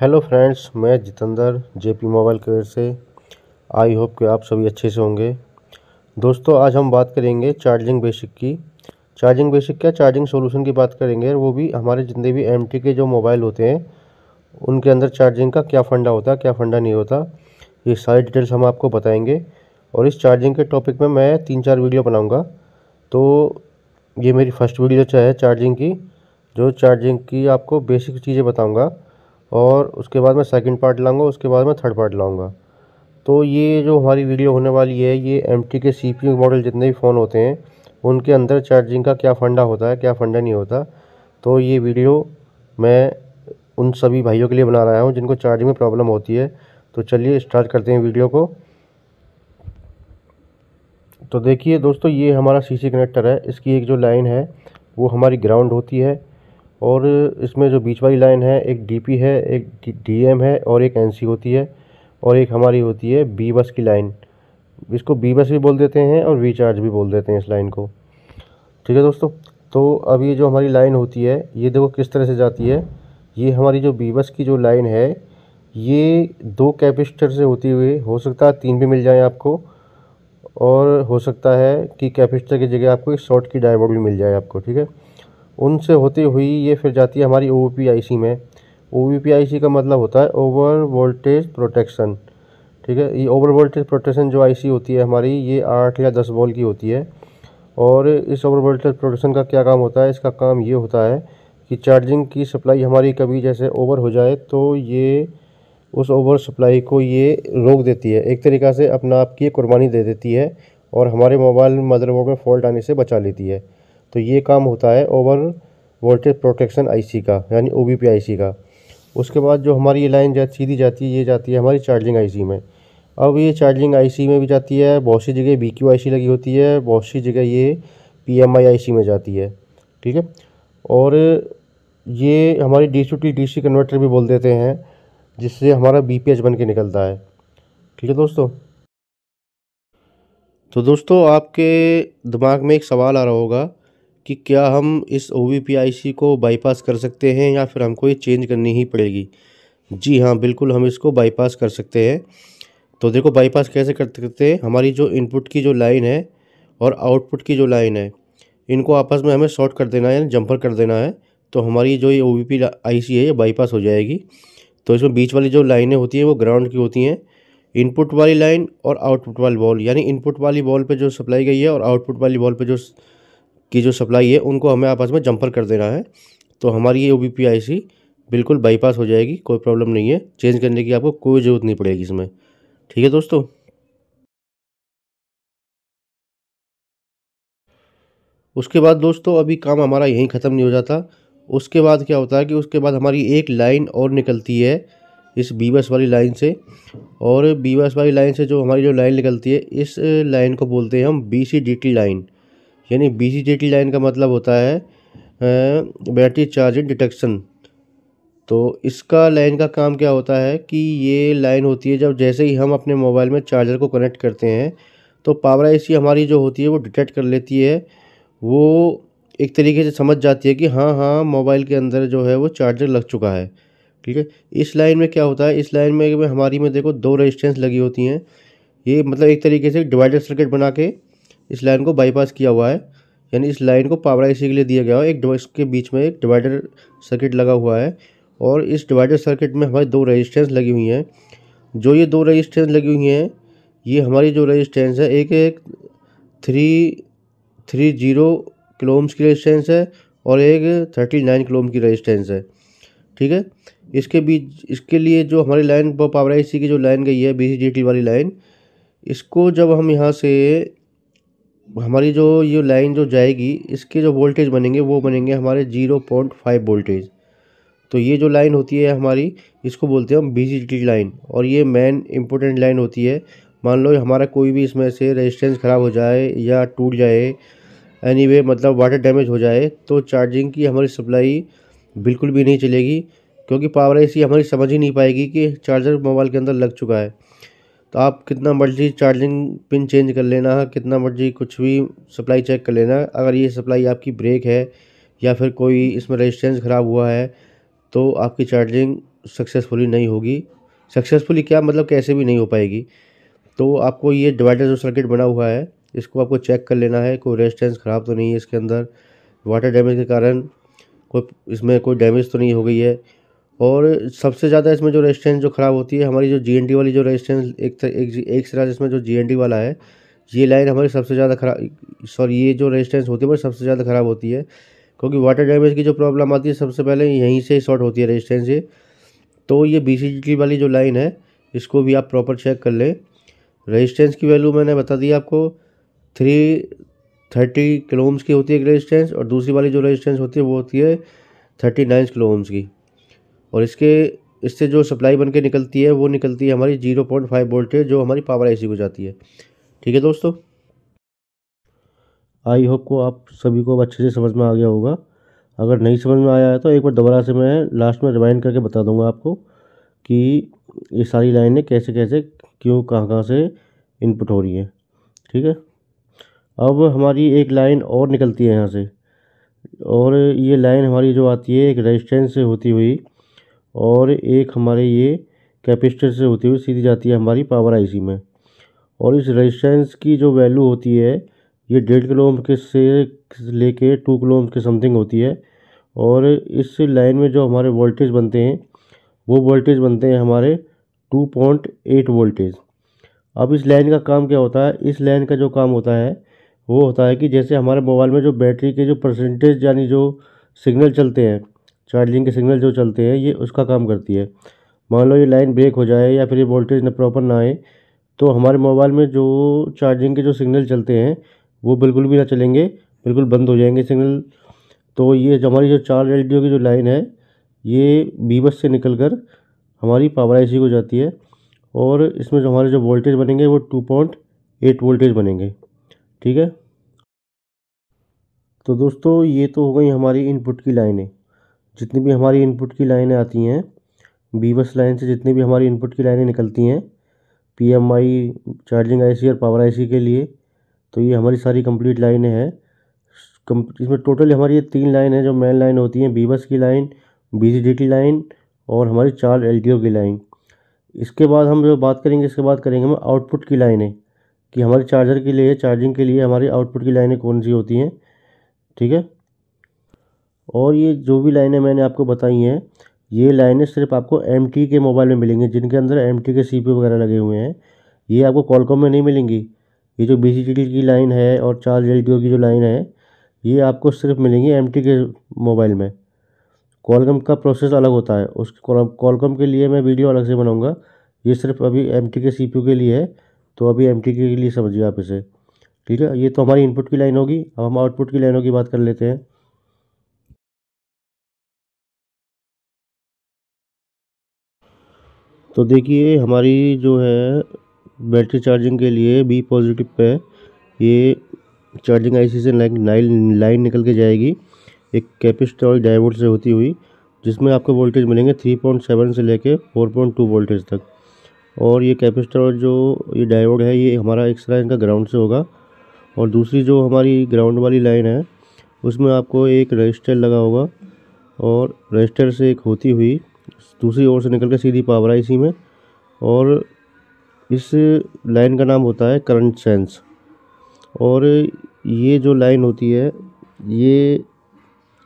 hello friends मैं Jitendra JP mobile care से I hope कि आप सभी अच्छे से होंगे दोस्तों आज हम बात करेंगे चार्जिंग बेसिक की चार्जिंग बेसिक क्या चार्जिंग सॉल्यूशन की बात करेंगे वो भी हमारे जितने भी एम के जो मोबाइल होते हैं उनके अंदर चार्जिंग का क्या फंडा होता है क्या फंडा नहीं होता ये सारी डिटेल्स हम आपको बताएँगे और इस चार्जिंग के टॉपिक में मैं तीन चार वीडियो बनाऊँगा तो ये मेरी फर्स्ट वीडियो चाहे चार्जिंग की जो चार्जिंग की आपको बेसिक चीज़ें बताऊँगा और उसके बाद मैं सेकंड पार्ट लाऊंगा उसके बाद मैं थर्ड पार्ट लाऊंगा तो ये जो हमारी वीडियो होने वाली है ये एम के सी मॉडल जितने भी फ़ोन होते हैं उनके अंदर चार्जिंग का क्या फंडा होता है क्या फंडा नहीं होता तो ये वीडियो मैं उन सभी भाइयों के लिए बना रहा हूँ जिनको चार्जिंग में प्रॉब्लम होती है तो चलिए स्टार्ट करते हैं वीडियो को तो देखिए दोस्तों ये हमारा सीसी कनेक्टर है इसकी एक जो लाइन है वो हमारी ग्राउंड होती है और इसमें जो बीच वाली लाइन है एक डी है एक डी है और एक एन होती है और एक हमारी होती है बी बस की लाइन इसको बी बस भी बोल देते हैं और वी चार्ज भी बोल देते हैं इस लाइन को ठीक है दोस्तों तो अब ये जो हमारी लाइन होती है ये देखो किस तरह से जाती है ये हमारी जो बी बस की जो लाइन है ये दो कैपेसिटर से होती हुई हो सकता है तीन भी मिल जाए आपको और हो सकता है कि कैपेसिटर की जगह आपको एक शॉर्ट की डायोड भी मिल जाए आपको ठीक है उनसे होती हुई ये फिर जाती है हमारी ओ पी आई सी में ओ वी पी आई सी का मतलब होता है ओवर वोल्टेज प्रोटेक्शन ठीक है ये ओवर वोल्टेज प्रोटेक्शन जो आई सी होती है हमारी ये आठ या दस बॉल की होती है और इस ओवर वोल्टेज प्रोटेक्शन का क्या काम होता है इसका काम ये होता है कि चार्जिंग की सप्लाई हमारी कभी जैसे ओवर हो जाए तो ये उस ओवर सप्लाई को ये रोक देती है एक तरीक़ा से अपना आप की कुर्बानी दे देती है और हमारे मोबाइल मदरबोर्ड में फॉल्ट आने से बचा लेती है तो ये काम होता है ओवर वोल्टेज प्रोटेक्शन आईसी का यानी ओ आईसी का उसके बाद जो हमारी ये लाइन जा सीधी जाती है ये जाती है हमारी चार्जिंग आईसी में अब ये चार्जिंग आईसी में भी जाती है बहुत सी जगह बी क्यू लगी होती है बहुत सी जगह ये पी एम में जाती है ठीक है और ये हमारी D to T D C converter भी बोल देते हैं जिससे हमारा बी पी एच बन के निकलता है ठीक है दोस्तों तो दोस्तों आपके दिमाग में एक सवाल आ रहा होगा कि क्या हम इस ओ वी को बाईपास कर सकते हैं या फिर हमको ये चेंज करनी ही पड़ेगी जी हाँ बिल्कुल हम इसको बाईपास कर सकते हैं तो देखो बाईपास कैसे कर सकते हैं हमारी जो इनपुट की जो लाइन है और आउटपुट की जो लाइन है इनको आपस में हमें शॉर्ट कर देना है यानी जंपर कर देना है तो हमारी जो ये ओ वी है ये बाईपास हो जाएगी तो इसमें बीच वाली जो लाइनें होती हैं वो ग्राउंड की होती हैं इनपुट वाली लाइन और आउटपुट वाली बॉल यानी इनपुट वाली बॉल पे जो सप्लाई गई है और आउटपुट वाली बॉल पे जो की जो सप्लाई है उनको हमें आपस में जंपर कर देना है तो हमारी ये ओ बी पी आई सी बिल्कुल बाईपास हो जाएगी कोई प्रॉब्लम नहीं है चेंज करने की आपको कोई ज़रूरत नहीं पड़ेगी इसमें ठीक है दोस्तों उसके बाद दोस्तों अभी काम हमारा यहीं ख़त्म नहीं हो जाता उसके बाद क्या होता है कि उसके बाद हमारी एक लाइन और निकलती है इस बीबस वाली लाइन से और बीबस वाली लाइन से जो हमारी जो लाइन निकलती है इस लाइन को बोलते हैं हम B C D T line यानी B C J T line का मतलब होता है बैटरी चार्जिंग डिटेक्शन तो इसका लाइन का काम क्या होता है कि ये लाइन होती है जब जैसे ही हम अपने मोबाइल में चार्जर को कनेक्ट करते हैं तो पावर आईसी हमारी जो होती है वो डिटेक्ट कर लेती है वो एक तरीके से समझ जाती है कि हाँ हाँ मोबाइल के अंदर जो है वो चार्जर लग चुका है ठीक है इस लाइन में क्या होता है इस लाइन में हमारी में देखो दो रेजिस्टेंस लगी होती हैं ये मतलब एक तरीके से डिवाइडर सर्किट बना के इस लाइन को बाईपास किया हुआ है यानी इस लाइन को पावर इसी के लिए दिया गया है एक इसके बीच में एक डिवाइडर सर्किट लगा हुआ है और इस डिवाइडर सर्किट में हमारी दो रजिस्टेंस लगी हुई हैं जो ये दो रजिस्टेंस लगी हुई हैं ये हमारी जो रजिस्टेंस है एक एक थ्री थ्री जीरो किलोम्स की रजिस्टेंस है और एक थर्टी नाइन किलोम की रजिस्टेंस है ठीक है इसके बीच इसके लिए जो हमारी लाइन पावर आई सी की जो लाइन गई है बी सी टी वाली लाइन इसको जब हम यहाँ से हमारी जो ये लाइन जो जाएगी इसके जो वोल्टेज बनेंगे वो बनेंगे हमारे जीरो पॉइंट फाइव वोल्टेज तो ये जो लाइन होती है हमारी इसको बोलते हैं हम बीजीटी लाइन और ये मेन इम्पोर्टेंट लाइन होती है मान लो हमारा कोई भी इसमें से रेजिस्टेंस ख़राब हो जाए या टूट जाए एनी वे मतलब वाटर डैमेज हो जाए तो चार्जिंग की हमारी सप्लाई बिल्कुल भी नहीं चलेगी क्योंकि पावर ऐसी हमारी समझ ही नहीं पाएगी कि चार्जर मोबाइल के अंदर लग चुका है तो आप कितना मर्ज़ी चार्जिंग पिन चेंज कर लेना है कितना मर्ज़ी कुछ भी सप्लाई चेक कर लेना अगर ये सप्लाई आपकी ब्रेक है या फिर कोई इसमें रेजिस्टेंस ख़राब हुआ है तो आपकी चार्जिंग सक्सेसफुली नहीं होगी सक्सेसफुली क्या मतलब कैसे भी नहीं हो पाएगी तो आपको ये डिवाइडर जो सर्किट बना हुआ है इसको आपको चेक कर लेना है कोई रेजिस्टेंस ख़राब तो नहीं है इसके अंदर वाटर डैमेज के कारण कोई इसमें कोई डैमेज तो नहीं हो गई है और सबसे ज़्यादा इसमें जो रेजिस्टेंस जो ख़राब होती है हमारी जो जी वाली जो रेजिस्टेंस एक एक एक सिरा जिसमें जो जी वाला है ये लाइन हमारी सबसे ज़्यादा खराब सॉरी ये जो रेजिस्टेंस होती है हमारी सबसे ज़्यादा ख़राब होती है क्योंकि वाटर डैमेज की जो प्रॉब्लम आती है सबसे पहले यहीं से ही शॉर्ट होती है रेजिस्टेंस ये तो ये बी वाली जो लाइन है इसको भी आप प्रॉपर चेक कर लें रजिस्टेंस की वैल्यू मैंने बता दी आपको थ्री थर्टी किलोम्स की होती है एक रजिस्टेंस और दूसरी वाली जो रजिस्टेंस होती है वो होती है थर्टी नाइन किलोम्स की और इसके इससे जो सप्लाई बन के निकलती है वो निकलती है हमारी जीरो पॉइंट फाइव वोल्ट है जो हमारी पावर आईसी को जाती है ठीक है दोस्तों आई होप को आप सभी को अच्छे से समझ में आ गया होगा अगर नहीं समझ में आया है तो एक बार दोबारा से मैं लास्ट में रिमाइंड करके बता दूंगा आपको कि ये सारी लाइनें कैसे कैसे क्यों कहाँ कहाँ से इनपुट हो रही है ठीक है अब हमारी एक लाइन और निकलती है यहाँ से और ये लाइन हमारी जो आती है एक रेजिस्टेंस से होती हुई और एक हमारे ये कैपेसिटर से होती हुई सीधी जाती है हमारी पावर आईसी में और इस रेजिस्टेंस की जो वैल्यू होती है ये डेढ़ किलो के से लेके टू किलो के समथिंग होती है और इस लाइन में जो हमारे वोल्टेज बनते हैं वो वोल्टेज बनते हैं हमारे टू पॉइंट एट वोल्टेज अब इस लाइन का काम क्या होता है इस लाइन का जो काम होता है वो होता है कि जैसे हमारे मोबाइल में जो बैटरी के जो परसेंटेज यानी जो सिग्नल चलते हैं चार्जिंग के सिग्नल जो चलते हैं ये उसका काम करती है मान लो ये लाइन ब्रेक हो जाए या फिर ये वोल्टेज न प्रॉपर ना आए तो हमारे मोबाइल में जो चार्जिंग के जो सिग्नल चलते हैं वो बिल्कुल भी ना चलेंगे बिल्कुल बंद हो जाएंगे सिग्नल तो ये जो हमारी जो चार एल की जो लाइन है ये बीबस से निकल कर हमारी पावर आई को जाती है और इसमें जो हमारे जो वोल्टेज बनेंगे वो टू पॉइंट एट वोल्टेज बनेंगे ठीक है तो दोस्तों ये तो हो गई हमारी इनपुट की लाइनें जितनी भी हमारी इनपुट की लाइनें आती हैं बस लाइन से जितनी भी हमारी इनपुट की लाइनें निकलती हैं P M I charging I C और पावर आई सी के लिए तो ये हमारी सारी कंप्लीट लाइनें हैं कम इसमें टोटल हमारी ये तीन लाइन है जो मेन लाइन होती हैं बस की लाइन बी जी डी की लाइन और हमारी चार एल टी ओ की लाइन इसके बाद हम जो बात करेंगे इसके बाद करेंगे हम आउटपुट की लाइनें कि हमारे चार्जर के लिए चार्जिंग के लिए हमारी आउटपुट की लाइनें कौन सी होती हैं ठीक है और ये जो भी लाइनें मैंने आपको बताई हैं ये लाइनें सिर्फ आपको एम टी के मोबाइल में मिलेंगी जिनके अंदर एम टी के सी पी वगैरह लगे हुए हैं ये आपको कॉलकॉम में नहीं मिलेंगी ये जो बी सी टी की लाइन है और चार एल डी ओ की जो लाइन है ये आपको सिर्फ मिलेंगी एम टी के मोबाइल में कॉलकम का प्रोसेस अलग होता है उस कॉलकम के लिए मैं वीडियो अलग से बनाऊँगा ये सिर्फ अभी एम टी के सी पी के लिए है तो अभी एम टी के लिए समझिए आप इसे ठीक है ये तो हमारी इनपुट की लाइन होगी अब हम आउटपुट की लाइनों की बात कर लेते हैं तो देखिए हमारी जो है बैटरी चार्जिंग के लिए बी पॉजिटिव पे ये चार्जिंग आईसी से लाइन लाइन निकल के जाएगी एक कैपेसिटर और से होती हुई जिसमें आपको वोल्टेज मिलेंगे थ्री पॉइंट सेवन से लेके फोर पॉइंट टू वोल्टेज तक और ये कैपेसिटर जो ये डायोड है ये हमारा एक्स्ट्रा इनका ग्राउंड से होगा और दूसरी जो हमारी ग्राउंड वाली लाइन है उसमें आपको एक रजिस्टर लगा होगा और रजिस्टर से एक होती हुई दूसरी ओर से निकल कर सीधी पावर आई इसी में और इस लाइन का नाम होता है करंट सेंस और ये जो लाइन होती है ये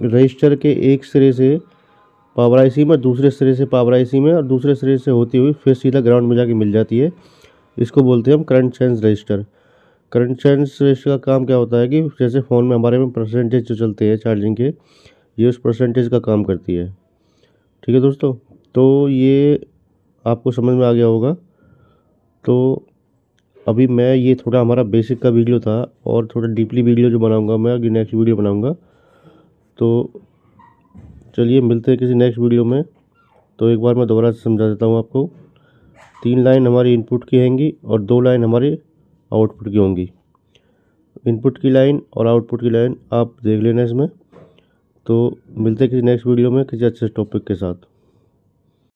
रजिस्टर के एक सिरे से पावर आईसी में दूसरे सिरे से पावर आईसी में और दूसरे सिरे से होती हुई फिर सीधा ग्राउंड में जाके मिल जाती है इसको बोलते हैं हम current sense resistor current sense resistor का काम क्या होता है कि जैसे फ़ोन में हमारे में परसेंटेज जो चलते हैं चार्जिंग के ये उस परसेंटेज का काम करती है ठीक है दोस्तों तो ये आपको समझ में आ गया होगा तो अभी मैं ये थोड़ा हमारा बेसिक का वीडियो था और थोड़ा डीपली वीडियो जो बनाऊंगा मैं अभी नेक्स्ट वीडियो बनाऊंगा तो चलिए मिलते हैं किसी नेक्स्ट वीडियो में तो एक बार मैं दोबारा समझा देता हूँ आपको तीन लाइन हमारी इनपुट की होंगी और दो लाइन हमारी आउटपुट की होंगी इनपुट की लाइन और आउटपुट की लाइन आप देख लेना इसमें तो मिलते हैं किसी नेक्स्ट वीडियो में किसी अच्छे टॉपिक के साथ